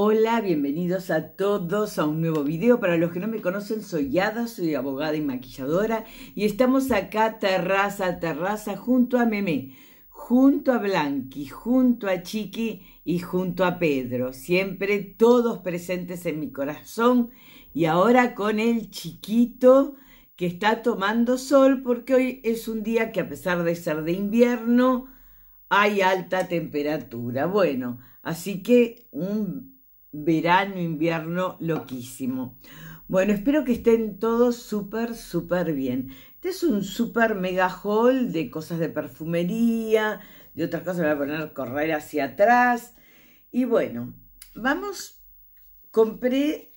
Hola, bienvenidos a todos a un nuevo video. Para los que no me conocen, soy Yada, soy abogada y maquilladora y estamos acá terraza a terraza junto a Memé, junto a Blanqui, junto a Chiqui y junto a Pedro. Siempre todos presentes en mi corazón y ahora con el chiquito que está tomando sol porque hoy es un día que a pesar de ser de invierno, hay alta temperatura. Bueno, así que un verano, invierno loquísimo. Bueno, espero que estén todos súper, súper bien. Este es un súper mega haul de cosas de perfumería, de otras cosas, voy a poner correr hacia atrás. Y bueno, vamos, compré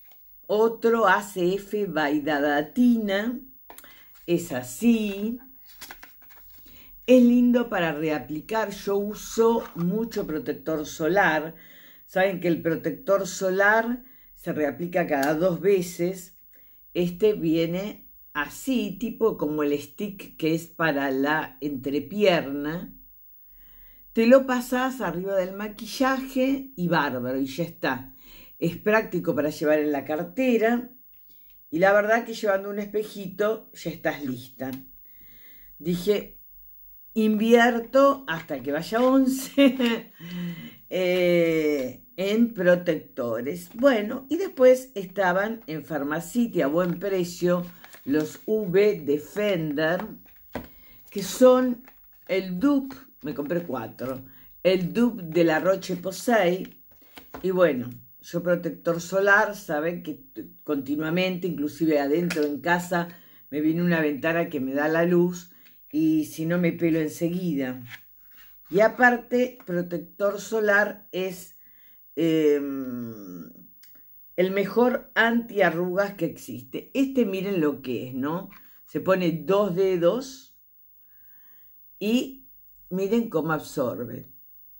otro ACF Vaidadatina, es así, es lindo para reaplicar, yo uso mucho protector solar, Saben que el protector solar se reaplica cada dos veces. Este viene así, tipo como el stick que es para la entrepierna. Te lo pasas arriba del maquillaje y bárbaro, y ya está. Es práctico para llevar en la cartera. Y la verdad que llevando un espejito ya estás lista. Dije, invierto hasta que vaya 11. eh, en protectores. Bueno, y después estaban en farmacia a buen precio los V Defender, que son el dupe, me compré cuatro, el dupe de la Roche Posay, y bueno, yo protector solar, saben que continuamente, inclusive adentro en casa, me viene una ventana que me da la luz y si no me pelo enseguida. Y aparte, protector solar es Em, el mejor antiarrugas que existe. Este miren lo que es, ¿no? Se pone dos dedos y miren cómo absorbe.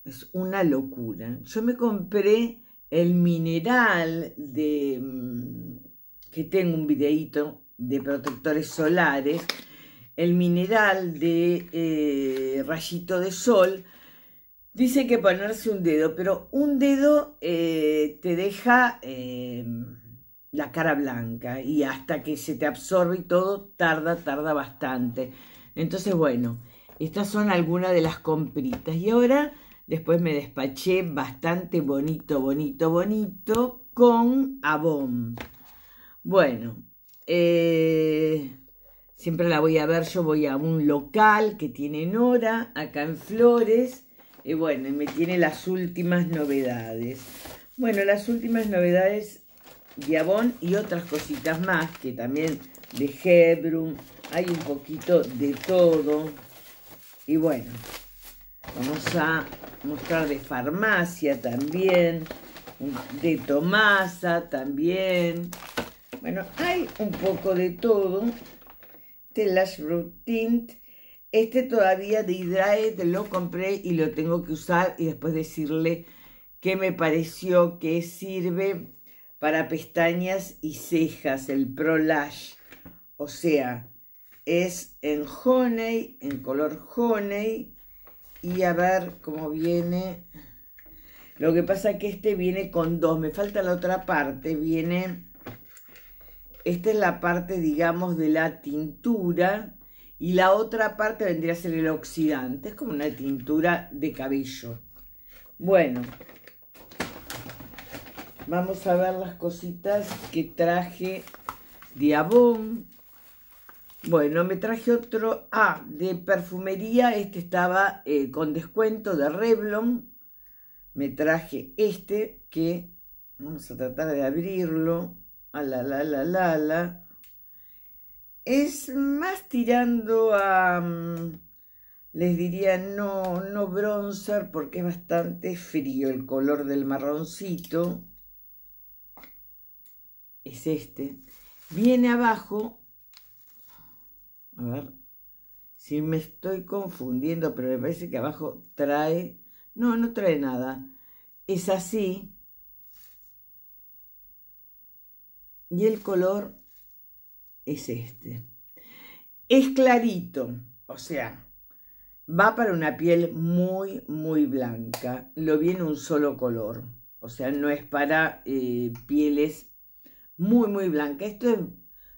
Es una locura. Yo me compré el mineral de em, que tengo un videito de protectores solares, el mineral de eh, rayito de sol Dice que ponerse un dedo, pero un dedo eh, te deja eh, la cara blanca y hasta que se te absorbe y todo tarda, tarda bastante. Entonces, bueno, estas son algunas de las compritas. Y ahora después me despaché bastante bonito, bonito, bonito con Avon. Bueno, eh, siempre la voy a ver, yo voy a un local que tiene Nora, acá en Flores. Y bueno, me tiene las últimas novedades. Bueno, las últimas novedades de y otras cositas más, que también de Hebrum, hay un poquito de todo. Y bueno, vamos a mostrar de farmacia también, de Tomasa también. Bueno, hay un poco de todo. Telash Tint. Este todavía de Hydrae te lo compré y lo tengo que usar y después decirle qué me pareció que sirve para pestañas y cejas, el Pro Lash. O sea, es en Honey, en color Honey. Y a ver cómo viene. Lo que pasa es que este viene con dos. Me falta la otra parte. Viene... Esta es la parte, digamos, de la tintura y la otra parte vendría a ser el oxidante. Es como una tintura de cabello. Bueno, vamos a ver las cositas que traje de Abón. Bueno, me traje otro, ah, de perfumería, este estaba eh, con descuento de Revlon. Me traje este que, vamos a tratar de abrirlo, a ah, la la la la la es más tirando a, mm, les diría, no, no bronzer porque es bastante frío el color del marroncito. Es este. Viene abajo, a ver, si me estoy confundiendo, pero me parece que abajo trae, no, no trae nada. Es así. Y el color es este. Es clarito, o sea, va para una piel muy, muy blanca. Lo viene un solo color, o sea, no es para eh, pieles muy, muy blancas. Esto es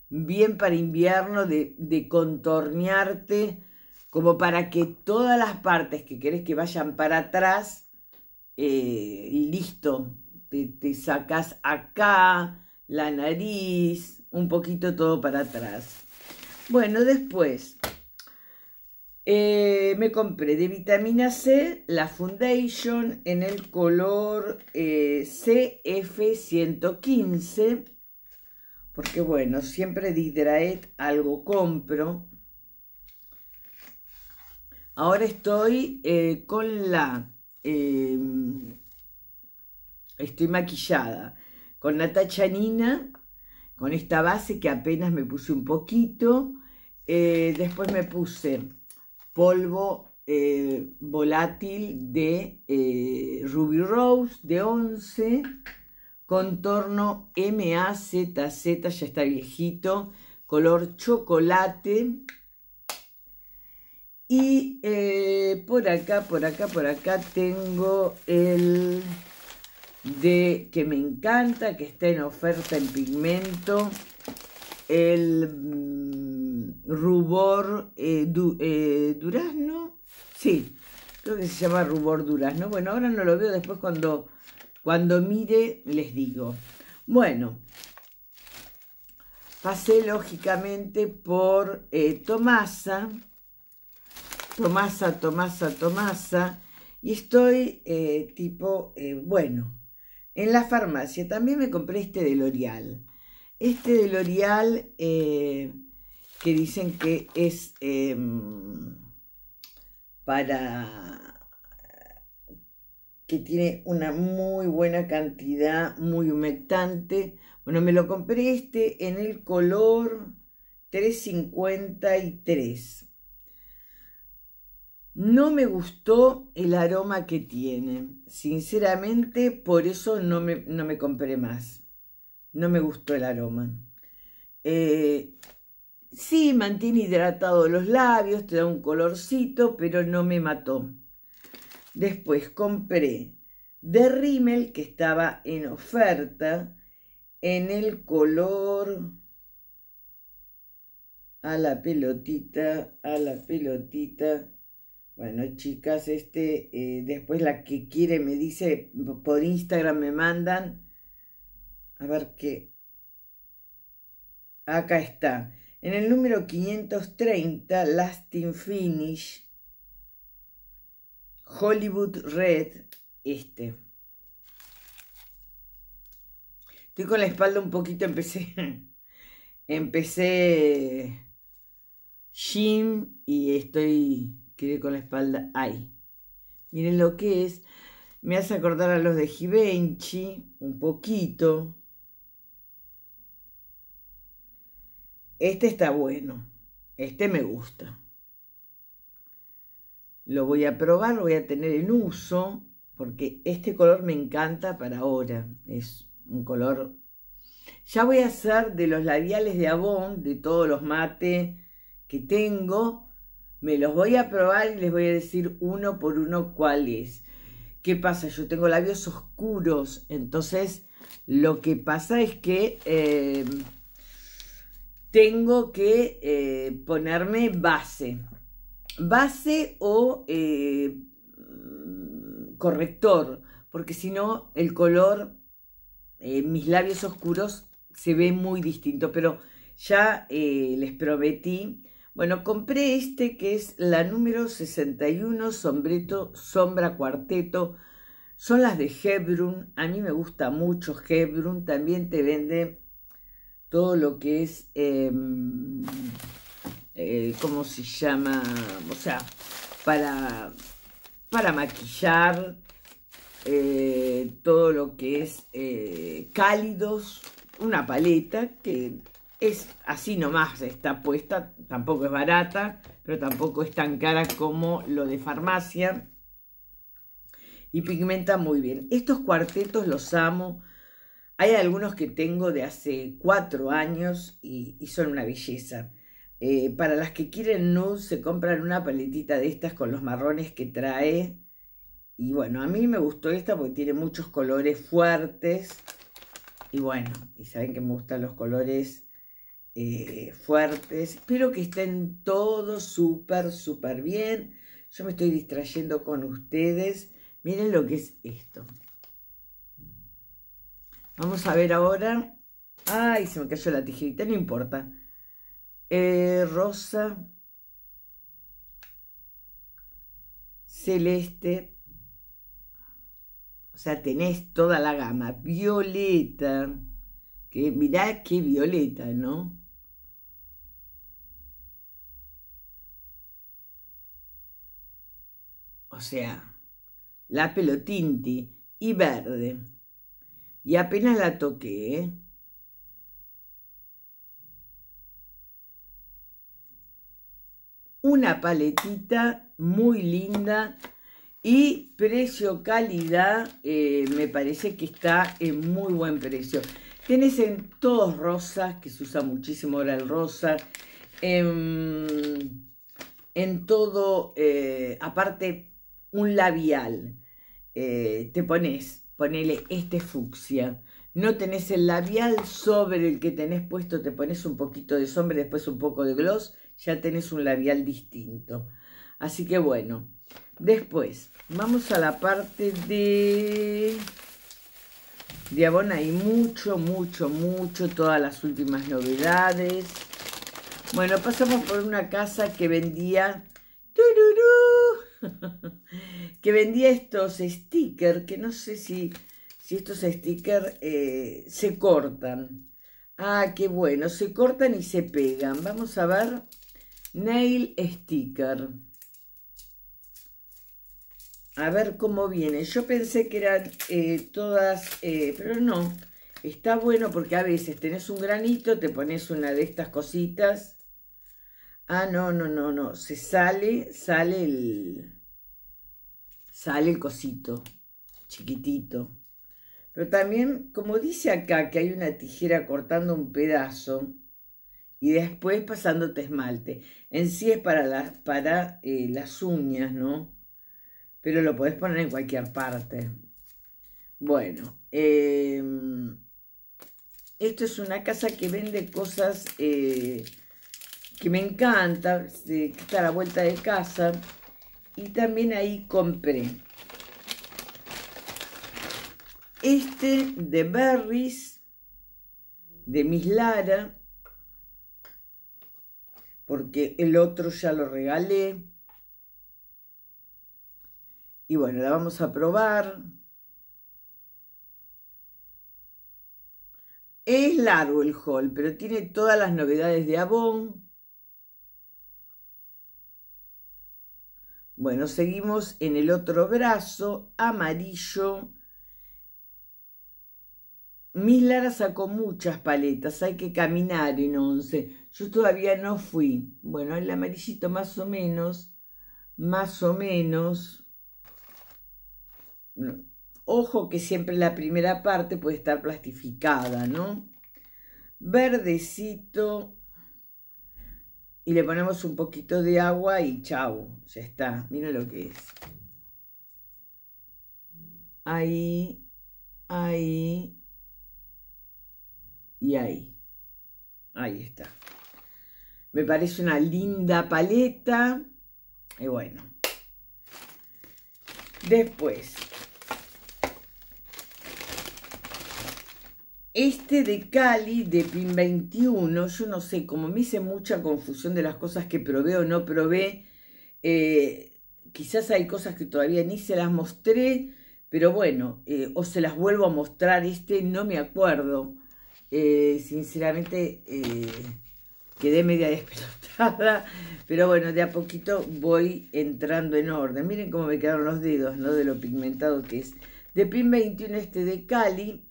bien para invierno de, contornearte como para que todas las partes que querés que vayan para atrás, eh, listo, te, te sacas acá, la nariz, un poquito todo para atrás. Bueno, después eh, me compré de vitamina C la Foundation en el color eh, CF115, porque bueno, siempre de Hidraet algo compro. Ahora estoy eh, con la... Em, estoy maquillada con la tachanina con esta base que apenas me puse un poquito. Eh, después me puse polvo eh, volátil de eh, Ruby Rose de 11, contorno MAZZ, ya está viejito, color chocolate. Y por acá, por acá, por acá tengo el de que me encanta que esté en oferta en pigmento el mm, rubor eh, eh, durazno sí creo que se llama rubor durazno bueno ahora no lo veo después cuando cuando mire les digo bueno pasé lógicamente por eh, Tomasa Tomasa Tomasa Tomasa y estoy tipo bueno en la farmacia también me compré este de L'Oreal. Este de L'Oreal eh, que dicen que es eh, para... que tiene una muy buena cantidad, muy humectante. Bueno, me lo compré este en el color 353. No me gustó el aroma que tiene. Sinceramente, por eso no me, compré más. No me gustó el aroma. Eh, sí, mantiene hidratados los labios, te da un colorcito, pero no me mató. Después compré de Rimmel, que estaba en oferta, en el color... A la pelotita, a la pelotita bueno, chicas, este, eh, después la que quiere me dice, por Instagram me mandan, a ver qué. Acá está. En el número 530, Lasting Finish, Hollywood Red, este. Estoy con la espalda un poquito, empecé. empecé gym y estoy quedé con la espalda ahí. Miren lo que es. Me hace acordar a los de Givenchy, un poquito. Este está bueno. Este me gusta. Lo voy a probar, lo voy a tener en uso, porque este color me encanta para ahora. Es un color... Ya voy a hacer de los labiales de Avon, de todos los mate que tengo, me los voy a probar y les voy a decir uno por uno cuál es. ¿Qué pasa? Yo tengo labios oscuros, entonces lo que pasa es que em, tengo que eh, ponerme base. Base o eh, corrector, porque si no el color, eh, mis labios oscuros se ve muy distinto, pero ya les prometí bueno, compré este que es la número 61 sombreto, Sombra Cuarteto. Son las de Hebron. A mí me gusta mucho Hebron. También te vende todo lo que es, em, eh, ¿cómo se llama? O sea, para, para maquillar, eh, todo lo que es eh, cálidos, una paleta que es así nomás, está puesta, tampoco es barata, pero tampoco es tan cara como lo de farmacia. Y pigmenta muy bien. Estos cuartetos los amo. Hay algunos que tengo de hace cuatro años y, son una belleza. Eh, para las que quieren nude, se compran una paletita de estas con los marrones que trae. Y bueno, a mí me gustó esta porque tiene muchos colores fuertes. Y bueno, y saben que me gustan los colores eh, fuertes. Espero que estén todos súper, súper bien. Yo me estoy distrayendo con ustedes. Miren lo que es esto. Vamos a ver ahora. Ay, se me cayó la tijerita, no importa. Eh, rosa. Celeste. O sea, tenés toda la gama. Violeta. Que mirá qué violeta, ¿no? o sea, la pelotinti y verde. Y apenas la toqué, ¿eh? una paletita muy linda y precio-calidad eh, me parece que está en muy buen precio. Tienes en todos rosas, que se usa muchísimo ahora el rosa, em, en, todo, eh, aparte un labial. Eh, te pones, ponele este fucsia. No tenés el labial sobre el que tenés puesto, te pones un poquito de sombra, después un poco de gloss, ya tenés un labial distinto. Así que bueno, después vamos a la parte de Diabona. Hay mucho, mucho, mucho, todas las últimas novedades. Bueno, pasamos por una casa que vendía... ¡Tururú! que vendía estos stickers, que no sé si, si estos stickers eh, se cortan. Ah, qué bueno, se cortan y se pegan. Vamos a ver, nail sticker. A ver cómo viene. Yo pensé que eran eh, todas, eh, pero no. Está bueno porque a veces tenés un granito, te pones una de estas cositas. Ah, no, no, no, no. Se sale, sale el, sale el cosito, chiquitito. Pero también, como dice acá, que hay una tijera cortando un pedazo y después pasándote esmalte. En sí es para, las, para eh, las uñas, ¿no? Pero lo podés poner en cualquier parte. Bueno, em, esto es una casa que vende cosas eh, que me encanta, que está a la vuelta de casa y también ahí compré este de Berries, de Miss Lara, porque el otro ya lo regalé. Y bueno, la vamos a probar. Es largo el haul, pero tiene todas las novedades de Avon. Bueno, seguimos en el otro brazo, amarillo. Mis Lara sacó muchas paletas, hay que caminar en once. Yo todavía no fui. Bueno, el amarillito más o menos, más o menos. Ojo que siempre la primera parte puede estar plastificada, ¿no? Verdecito, y le ponemos un poquito de agua y chau, ya está. Mira lo que es. Ahí, ahí y ahí. Ahí está. Me parece una linda paleta. Y bueno. Después, Este de Cali, de PIN 21, yo no sé, como me hice mucha confusión de las cosas que probé o no probé, eh, quizás hay cosas que todavía ni se las mostré, pero bueno, eh, o se las vuelvo a mostrar, este no me acuerdo. Eh, sinceramente, quedé media despelotada, pero bueno, de a poquito voy entrando en orden. Miren cómo me quedaron los dedos, ¿no? De lo pigmentado que es. De PIN 21 este de Cali,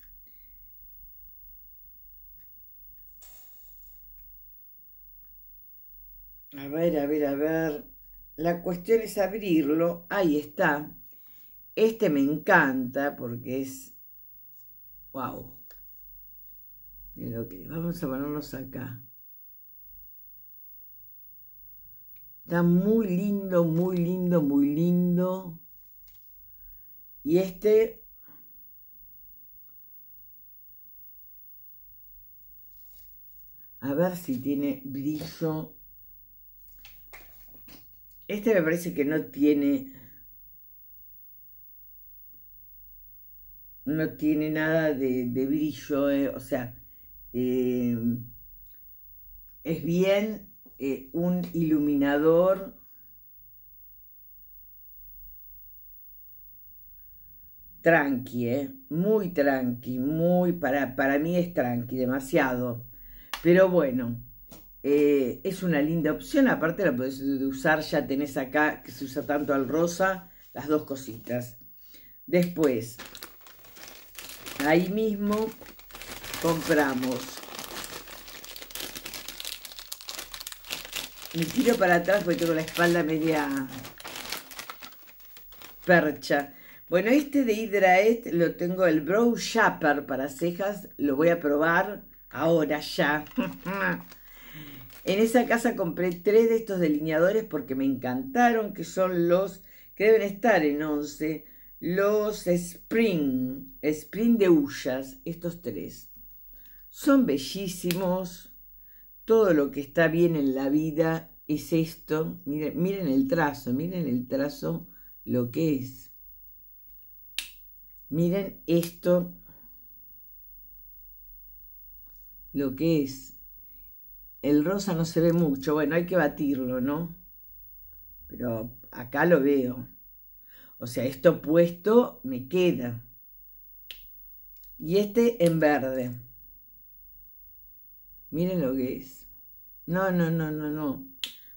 A ver, a ver, a ver. La cuestión es abrirlo. Ahí está. Este me encanta porque es... ¡Wow! Vamos a ponernos acá. Está muy lindo, muy lindo, muy lindo. Y este... A ver si tiene brillo este me parece que no tiene... No tiene nada de, brillo, eh, o sea, eh, es bien eh, un iluminador tranqui, eh, muy tranqui, muy para, para mí es tranqui, demasiado. Pero bueno, eh, es una linda opción, aparte la podés usar, ya tenés acá que se usa tanto al rosa, las dos cositas. Después, ahí mismo compramos. Me tiro para atrás porque tengo la espalda media percha. Bueno, este de Hydraet lo tengo, el Brow Shaper para cejas. Lo voy a probar ahora ya. En esa casa compré tres de estos delineadores porque me encantaron, que son los que deben estar en once, los Spring, Spring de Ullas, estos tres. Son bellísimos, todo lo que está bien en la vida es esto. Miren, miren el trazo, miren el trazo lo que es. Miren esto, lo que es el rosa no se ve mucho. Bueno, hay que batirlo, ¿no? Pero acá lo veo. O sea, esto puesto me queda. Y este en verde. Miren lo que es. No, no, no, no, no.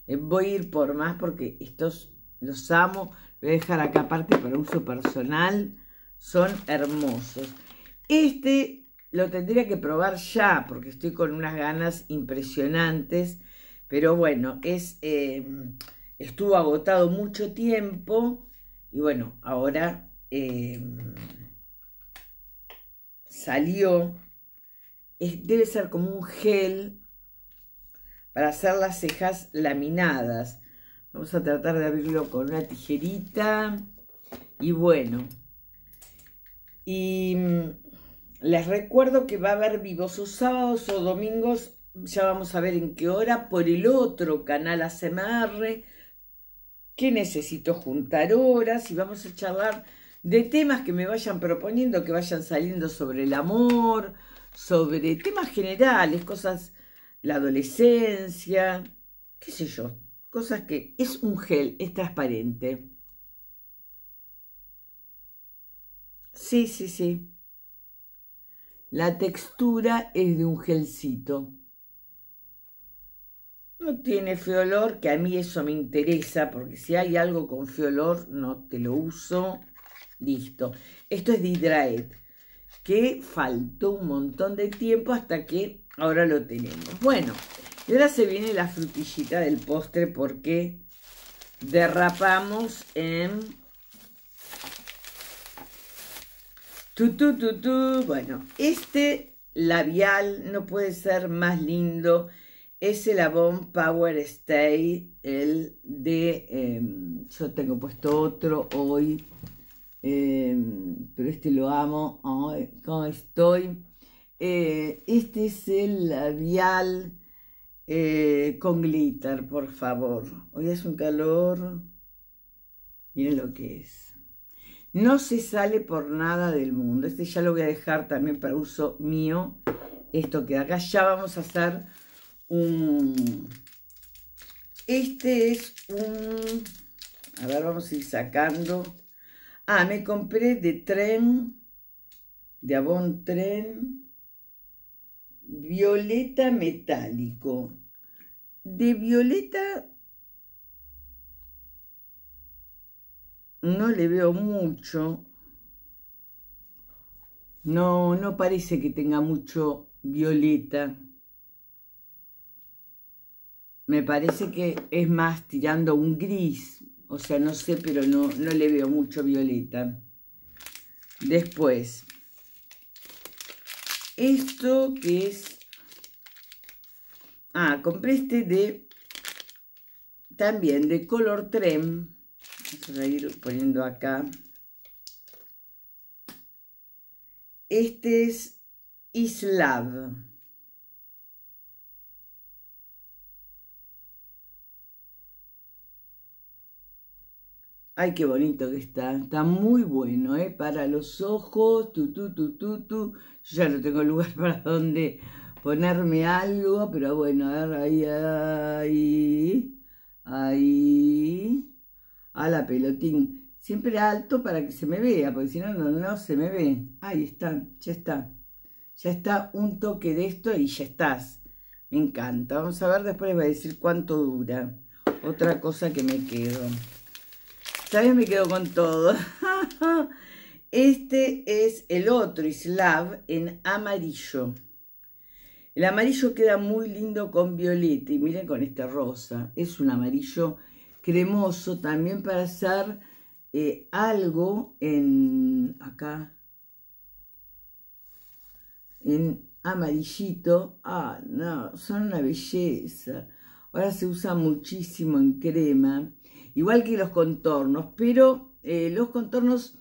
Eh, voy a ir por más porque estos los amo. Voy a dejar acá aparte para uso personal. Son hermosos. Este lo tendría que probar ya porque estoy con unas ganas impresionantes, pero bueno, es, em, estuvo agotado mucho tiempo y bueno, ahora em, salió. debe ser como un gel para hacer las cejas laminadas. Vamos a tratar de abrirlo con una tijerita. Y bueno. Y em, les recuerdo que va a haber vivos sus sábados o domingos, ya vamos a ver en qué hora, por el otro canal ACMR, que necesito juntar horas y vamos a charlar de temas que me vayan proponiendo, que vayan saliendo sobre el amor, sobre temas generales, cosas, la adolescencia, qué sé yo, cosas que es un gel, es transparente. Sí, sí, sí. La textura es de un gelcito. No tiene feolor, que a mí eso me interesa, porque si hay algo con feolor, no te lo uso. Listo. Esto es de Hydraed, que faltó un montón de tiempo hasta que ahora lo tenemos. Bueno, y ahora se viene la frutillita del postre porque derrapamos en Tu, tu, Bueno, este labial no puede ser más lindo. Es el Avon Power Stay, el de... Em, yo tengo puesto otro hoy, em, pero este lo amo. como ¿Cómo estoy? Eh, este es el labial eh, con glitter, por favor. Hoy es un calor. Miren lo que es. No se sale por nada del mundo. Este ya lo voy a dejar también para uso mío. Esto que acá ya vamos a hacer un... Este es un... A ver, vamos a ir sacando. Ah, me compré de tren, de abón tren, violeta metálico. De violeta no le veo mucho. No, no parece que tenga mucho violeta. Me parece que es más tirando un gris. O sea, no sé, pero no, no le veo mucho violeta. Después, esto que es... Ah, compré este de... También de color trem voy a ir poniendo acá. Este es Islav. Ay, qué bonito que está. Está muy bueno, ¿eh? Para los ojos, tu, tu, tu, tu, Yo ya no tengo lugar para donde ponerme algo, pero bueno, a ahí, ahí a la pelotín. Siempre alto para que se me vea, porque si no, no, no se me ve. Ahí está, ya está. Ya está un toque de esto y ya estás. Me encanta. Vamos a ver, después les voy a decir cuánto dura. Otra cosa que me quedo. También me quedo con todo. Este es el otro islav en amarillo. El amarillo queda muy lindo con violeta y miren con este rosa. Es un amarillo cremoso también para hacer eh, algo en acá en amarillito ah no son una belleza ahora se usa muchísimo en crema igual que los contornos pero eh, los contornos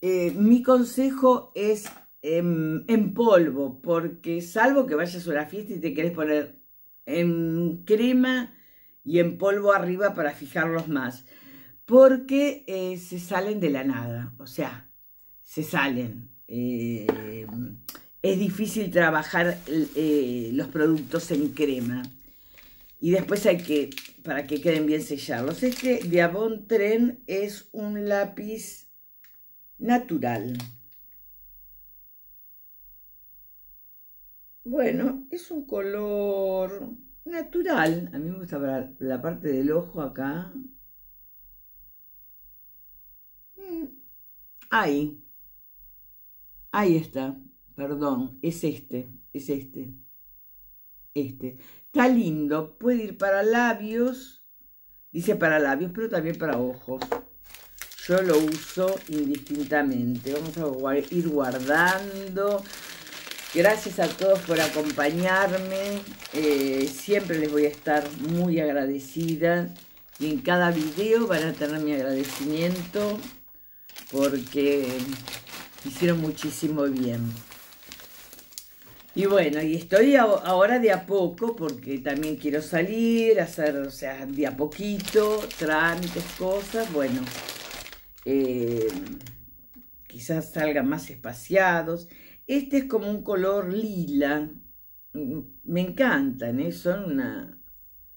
eh, mi consejo es em, en polvo porque salvo que vayas a una fiesta y te querés poner en crema y en polvo arriba para fijarlos más, porque eh, se salen de la nada, o sea, se salen. Eh, es difícil trabajar eh, los productos en crema. Y después hay que, para que queden bien sellados, este de Avon Tren es un lápiz natural. Bueno, es un color natural. A mí me gusta para la parte del ojo acá. Mm, ahí. Ahí está. Perdón, es este, es este. Este. Está lindo. Puede ir para labios. Dice para labios, pero también para ojos. Yo lo uso indistintamente. Vamos a ir guardando. Gracias a todos por acompañarme. Eh, siempre les voy a estar muy agradecida. Y en cada video van a tener mi agradecimiento porque hicieron muchísimo bien. Y bueno, y estoy ahora de a poco, porque también quiero salir, hacer, o sea, de a poquito, trámites, cosas. Bueno, eh, quizás salgan más espaciados. Este es como un color lila. Mm, me encantan, ¿eh? son una...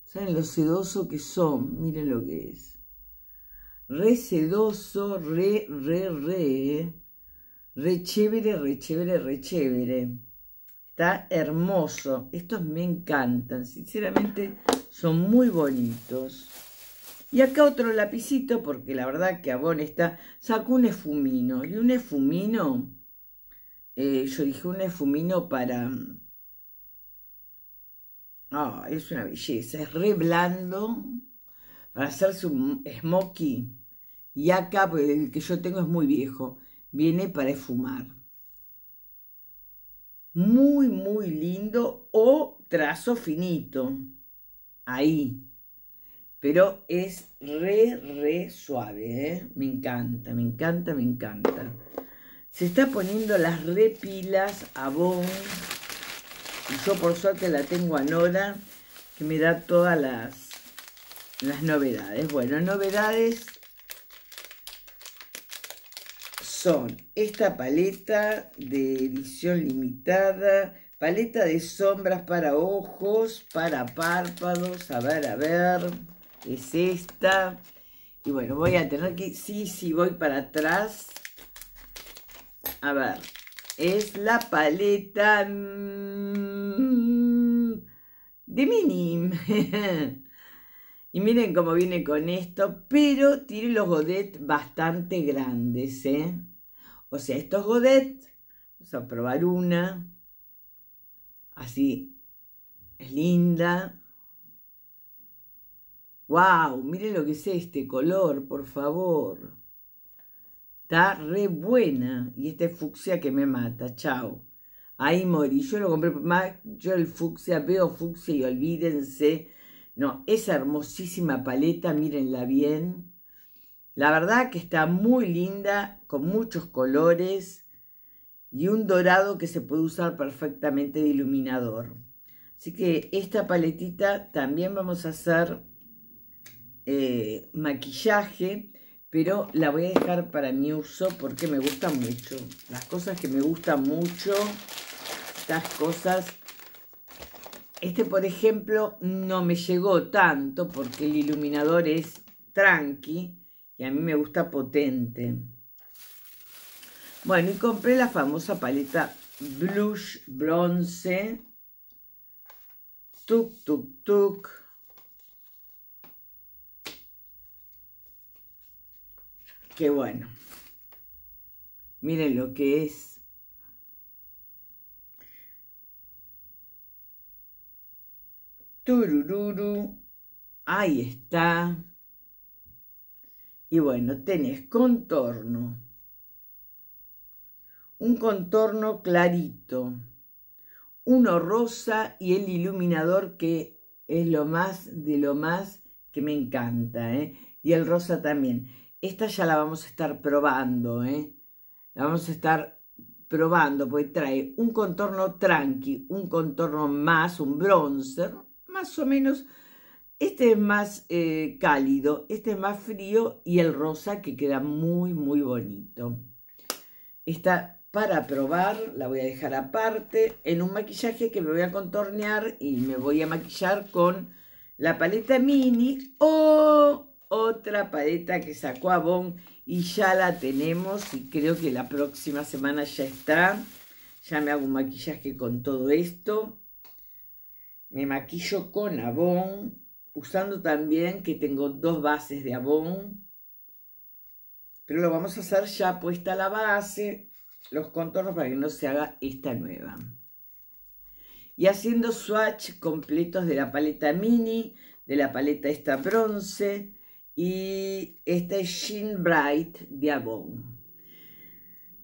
¿Saben lo sedoso que son? Miren lo que es. Re sedoso, re, re, re. ¿eh? Re chévere, re chévere, re chévere. Está hermoso. Estos me encantan. Sinceramente, son muy bonitos. Y acá otro lapicito, porque la verdad que abón está... Sacó un efumino. Y un efumino eh, yo dije un esfumino para... Mm, ah, es una belleza, es re blando para hacerse un smoky. Y acá, porque el que yo tengo es muy viejo, viene para esfumar. Muy, muy lindo o trazo finito. Ahí. Pero es re, re suave, ¿eh? Me encanta, me encanta, me encanta. Se está poniendo las repilas a Bon. Y yo por suerte la tengo a Nora, que me da todas las, las novedades. Bueno, novedades son esta paleta de edición limitada, paleta de sombras para ojos, para párpados, a ver, a ver, es esta. Y bueno, voy a tener que, sí, sí, voy para atrás a ver, es la paleta mm, de Minim. y miren cómo viene con esto, pero tiene los godet bastante grandes, ¿eh? O sea, estos godet, vamos a probar una. Así, es linda. ¡Wow! Miren lo que es este color, por favor. Está re buena. Y este fucsia que me mata. Chao. Ahí morí. Yo lo compré. Más, yo el fucsia, veo fucsia y olvídense. No, esa hermosísima paleta, mírenla bien. La verdad que está muy linda, con muchos colores y un dorado que se puede usar perfectamente de iluminador. Así que esta paletita también vamos a hacer eh, maquillaje pero la voy a dejar para mi uso porque me gusta mucho. Las cosas que me gustan mucho, estas cosas... Este, por ejemplo, no me llegó tanto porque el iluminador es tranqui y a mí me gusta potente. Bueno, y compré la famosa paleta Blush Bronze. Tuk, tuk, tuk. que bueno. Miren lo que es. Turururu. Ahí está. Y bueno, tenés contorno. Un contorno clarito. Uno rosa y el iluminador que es lo más de lo más que me encanta. ¿eh? Y el rosa también. Esta ya la vamos a estar probando, ¿eh? La vamos a estar probando porque trae un contorno tranqui, un contorno más, un bronzer, más o menos. Este es más eh, cálido, este es más frío y el rosa que queda muy, muy bonito. Esta para probar, la voy a dejar aparte en un maquillaje que me voy a contornear y me voy a maquillar con la paleta mini o otra paleta que sacó Avon y ya la tenemos y creo que la próxima semana ya está. Ya me hago un maquillaje con todo esto. Me maquillo con Avon, usando también que tengo dos bases de Avon. Pero lo vamos a hacer ya puesta la base, los contornos para que no se haga esta nueva. Y haciendo swatch completos de la paleta mini, de la paleta esta bronce, y esta es Jean Bright de Avon.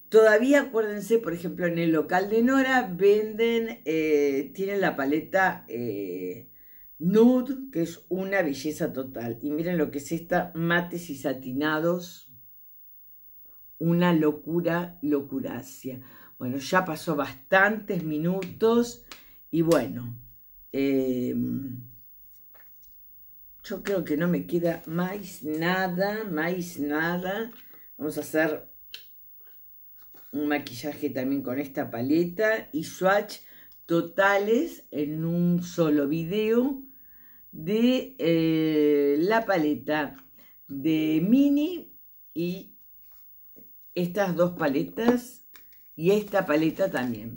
Todavía acuérdense, por ejemplo, en el local de Nora venden, eh, tienen la paleta eh, nude, que es una belleza total. Y miren lo que es esta, mates y satinados, una locura, locuracia. Bueno, ya pasó bastantes minutos y bueno, eh, yo creo que no me queda más nada, más nada. Vamos a hacer un maquillaje también con esta paleta y swatch totales en un solo video de eh, la paleta de mini y estas dos paletas y esta paleta también.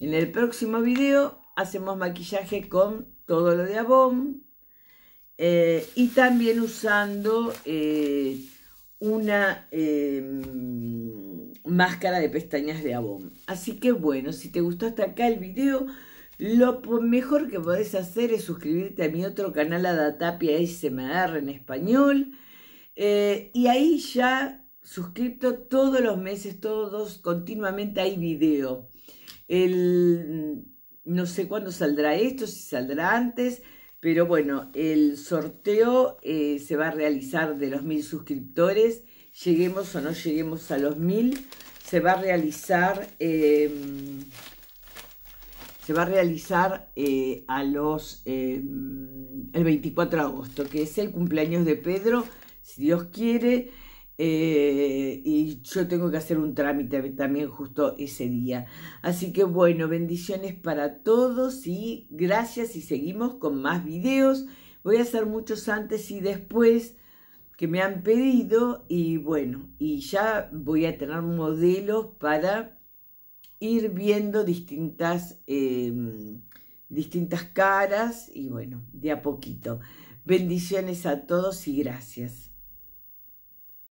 En el próximo video hacemos maquillaje con todo lo de Avon, eh, y también usando eh, una em, máscara de pestañas de abón. Así que bueno, si te gustó hasta acá el video, lo mejor que podés hacer es suscribirte a mi otro canal Adatapia SMR en español. Eh, y ahí ya suscrito todos los meses, todos continuamente hay video. El, no sé cuándo saldrá esto, si saldrá antes. Pero bueno, el sorteo eh, se va a realizar de los mil suscriptores. Lleguemos o no lleguemos a los mil, se va a realizar, em, se va a, realizar eh, a los em, el 24 de agosto, que es el cumpleaños de Pedro. Si Dios quiere, eh, y yo tengo que hacer un trámite también justo ese día. Así que bueno, bendiciones para todos y gracias y seguimos con más videos. Voy a hacer muchos antes y después que me han pedido y bueno, y ya voy a tener modelos para ir viendo distintas, em, distintas caras y bueno, de a poquito. Bendiciones a todos y gracias.